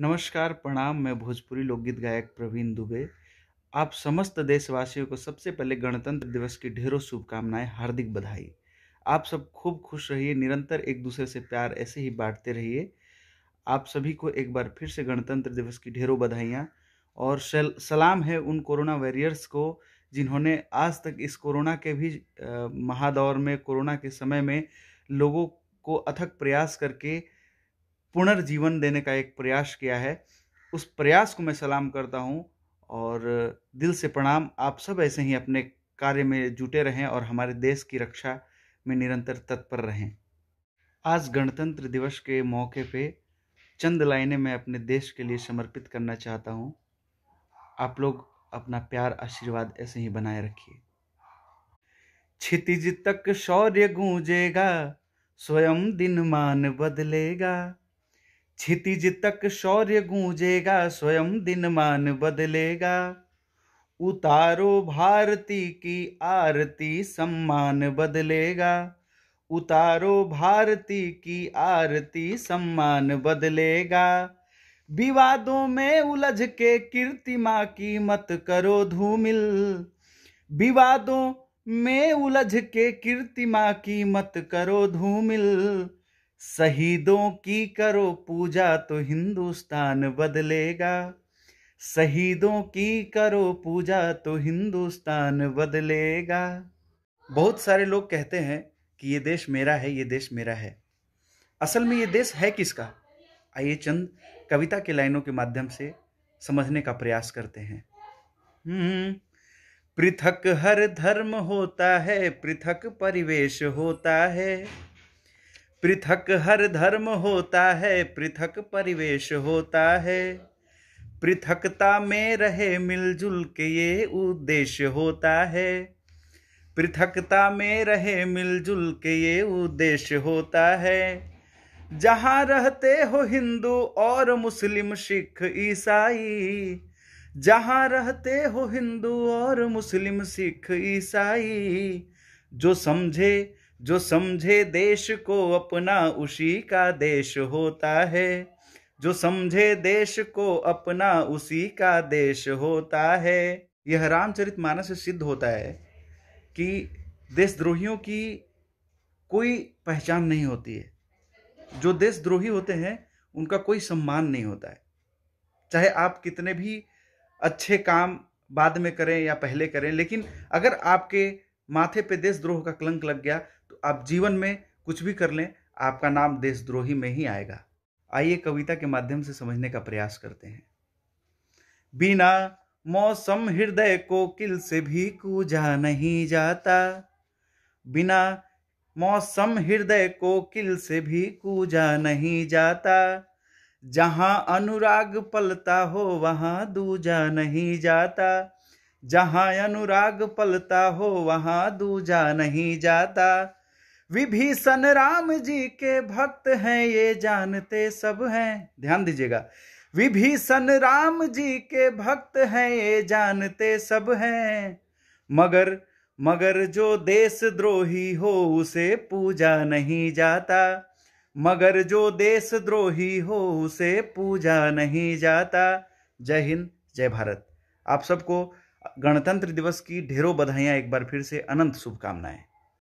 नमस्कार प्रणाम मैं भोजपुरी लोकगीत गायक प्रवीण दुबे आप समस्त देशवासियों को सबसे पहले गणतंत्र दिवस की ढेरों शुभकामनाएं हार्दिक बधाई आप सब खूब खुश रहिए निरंतर एक दूसरे से प्यार ऐसे ही बांटते रहिए आप सभी को एक बार फिर से गणतंत्र दिवस की ढेरों बधाइयाँ और सलाम है उन कोरोना वॉरियर्स को जिन्होंने आज तक इस कोरोना के भी महादौर में कोरोना के समय में लोगों को अथक प्रयास करके पुनर्जीवन देने का एक प्रयास किया है उस प्रयास को मैं सलाम करता हूँ और दिल से प्रणाम आप सब ऐसे ही अपने कार्य में जुटे रहें और हमारे देश की रक्षा में निरंतर तत्पर रहें आज गणतंत्र दिवस के मौके पे चंद लाइनें मैं अपने देश के लिए समर्पित करना चाहता हूँ आप लोग अपना प्यार आशीर्वाद ऐसे ही बनाए रखिए क्षितिज तक शौर्य गूंजेगा स्वयं दिन मान बदलेगा क्षितिज तक शौर्य गूंजेगा स्वयं दिन मान बदलेगा उतारो भारती की आरती सम्मान बदलेगा उतारो भारती की आरती सम्मान बदलेगा विवादों में उलझ के कीर्तिमा की मत करो धूमिल विवादों में उलझ के कीर्तिमा की मत करो धूमिल शहीदों की करो पूजा तो हिंदुस्तान बदलेगा शहीदों की करो पूजा तो हिंदुस्तान बदलेगा बहुत सारे लोग कहते हैं कि ये देश मेरा है ये देश मेरा है असल में ये देश है किसका आइए चंद कविता के लाइनों के माध्यम से समझने का प्रयास करते हैं हम्म, पृथक हर धर्म होता है पृथक परिवेश होता है पृथक हर धर्म होता है पृथक परिवेश होता है पृथकता में रहे मिलजुल के ये उद्देश्य होता है पृथकता में रहे मिलजुल के ये उद्देश्य होता है जहाँ रहते हो हिंदू और मुस्लिम सिख ईसाई जहाँ रहते हो हिंदू और मुस्लिम सिख ईसाई जो समझे जो समझे देश को अपना उसी का देश होता है जो समझे देश को अपना उसी का देश होता है यह रामचरित मानस से सिद्ध होता है कि देशद्रोहियों की कोई पहचान नहीं होती है जो देशद्रोही होते हैं उनका कोई सम्मान नहीं होता है चाहे आप कितने भी अच्छे काम बाद में करें या पहले करें लेकिन अगर आपके माथे पे देशद्रोह का कलंक लग गया आप जीवन में कुछ भी कर लें आपका नाम देशद्रोही में ही आएगा आइए कविता के माध्यम से समझने का प्रयास करते हैं बिना मौसम हृदय कोकिल से भी कूजा नहीं जाता बिना मौसम हृदय कोकिल से भी कूजा नहीं जाता जहाँ अनुराग पलता हो वहाँ दूजा नहीं जाता जहाँ अनुराग पलता हो वहाँ दूजा नहीं जाता विभीषण राम जी के भक्त हैं ये जानते सब हैं ध्यान दीजिएगा विभीषण राम जी के भक्त हैं ये जानते सब हैं मगर मगर जो देशद्रोही हो उसे पूजा नहीं जाता मगर जो देशद्रोही हो उसे पूजा नहीं जाता जय हिंद जय भारत आप सबको गणतंत्र दिवस की ढेरों बधाइयाँ एक बार फिर से अनंत शुभकामनाएं